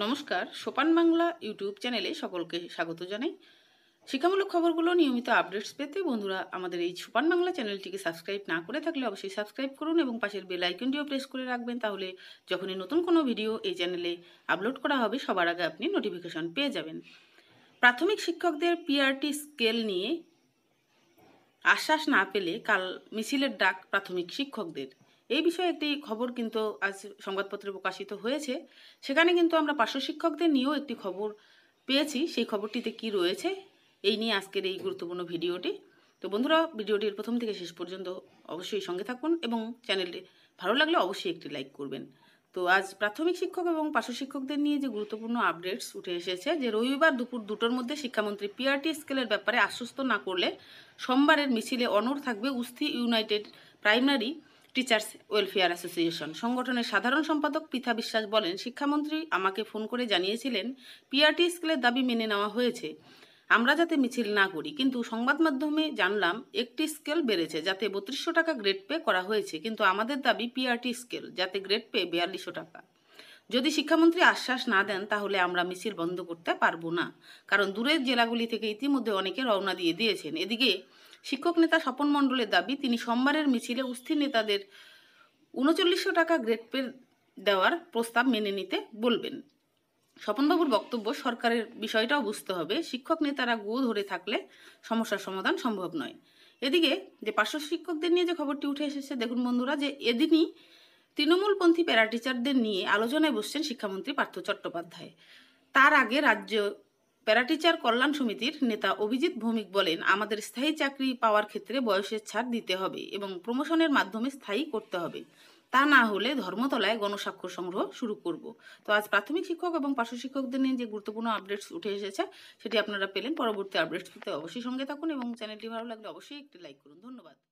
নমস্কার সোপান বাংলা ইউটিউব চ্যানেলে সকলকে স্বাগত জানাই শিক্ষামূলক খবরগুলো নিয়মিত আপডেটস পেতে বন্ধুরা আমাদের এই সোপান বাংলা চ্যানেলটিকে সাবস্ক্রাইব না করে থাকলে অবশ্যই সাবস্ক্রাইব করুন এবং পাশের বেল আইকনটিও প্রেস করে রাখবেন তাহলে যখনই নতুন কোনো ভিডিও এই চ্যানেলে আপলোড করা হবে সবার আগে আপনি নোটিফিকেশন পেয়ে যাবেন প্রাথমিক শিক্ষকদের পিআরটি স্কেল নিয়ে আশ্বাস না পেলে কাল মিছিলের ডাক প্রাথমিক শিক্ষকদের এই বিষয়ে একটি খবর কিন্তু আজ সংবাদপত্রে প্রকাশিত হয়েছে সেখানে কিন্তু আমরা পার্শ্ব শিক্ষকদের নিয়েও একটি খবর পেয়েছি সেই খবরটিতে কি রয়েছে এই নিয়ে আজকের এই গুরুত্বপূর্ণ ভিডিওটি তো বন্ধুরা ভিডিওটির প্রথম থেকে শেষ পর্যন্ত অবশ্যই সঙ্গে থাকুন এবং চ্যানেলটি ভালো লাগলে অবশ্যই একটি লাইক করবেন তো আজ প্রাথমিক শিক্ষক এবং পার্শ্ব শিক্ষকদের নিয়ে যে গুরুত্বপূর্ণ আপডেটস উঠে এসেছে যে রবিবার দুপুর দুটোর মধ্যে শিক্ষামন্ত্রী পিআরটি স্কেলের ব্যাপারে আশ্বস্ত না করলে সোমবারের মিছিলে অনর থাকবে উস্থি united primary teachers welfare association সংগঠনের সাধারণ সম্পাদক পৃথা বিশ্বাস বলেন শিক্ষামন্ত্রী আমাকে ফোন করে জানিয়েছিলেন পিআরটি স্কেলের দাবি মেনে নেওয়া হয়েছে আমরা যাতে মিছিল না করি কিন্তু সংবাদ মাধ্যমে জানলাম একটি স্কেল বেড়েছে যাতে বত্রিশশো টাকা গ্রেড পে করা হয়েছে কিন্তু আমাদের দাবি পিআরটি স্কেল যাতে গ্রেড পে বিয়াল্লিশশো টাকা যদি শিক্ষামন্ত্রী আশ্বাস না দেন তাহলে আমরা মিছিল বন্ধ করতে পারবো না কারণ দূরের জেলাগুলি থেকে ইতিমধ্যে অনেকে রওনা দিয়ে দিয়েছেন এদিকে শিক্ষক নেতা স্বপন মণ্ডলের দাবি তিনি সোমবারের মিছিলে উস্থির নেতাদের উনচল্লিশশো টাকা গ্রেড পে দেওয়ার প্রস্তাব মেনে নিতে বলবেন স্বপনবাবুর বক্তব্য সরকারের বিষয়টাও বুঝতে হবে শিক্ষক নেতারা গো ধরে থাকলে সমস্যার সমাধান সম্ভব নয় এদিকে যে পার্শ্ব শিক্ষকদের নিয়ে যে খবরটি উঠে এসেছে দেখুন বন্ধুরা যে এদিনই তৃণমূলপন্থী প্যারা টিচারদের নিয়ে আলোচনায় বসছেন শিক্ষামন্ত্রী পার্থ চট্টোপাধ্যায় তার আগে রাজ্য প্যারাটিচার কল্যাণ সমিতির নেতা অভিজিৎ ভৌমিক বলেন আমাদের স্থায়ী চাকরি পাওয়ার ক্ষেত্রে বয়সের ছাড় দিতে হবে এবং প্রমোশনের মাধ্যমে স্থায়ী করতে হবে তা না হলে ধর্মতলায় গণস্বাক্ষর সংগ্রহ শুরু করব তো আজ প্রাথমিক শিক্ষক এবং পার্শ্ব শিক্ষকদের নিয়ে যে গুরুত্বপূর্ণ আপডেটস উঠে এসেছে সেটি আপনারা পেলেন পরবর্তী আপডেটস পেতে অবশ্যই সঙ্গে থাকুন এবং চ্যানেলটি ভালো লাগলে অবশ্যই একটি লাইক করুন ধন্যবাদ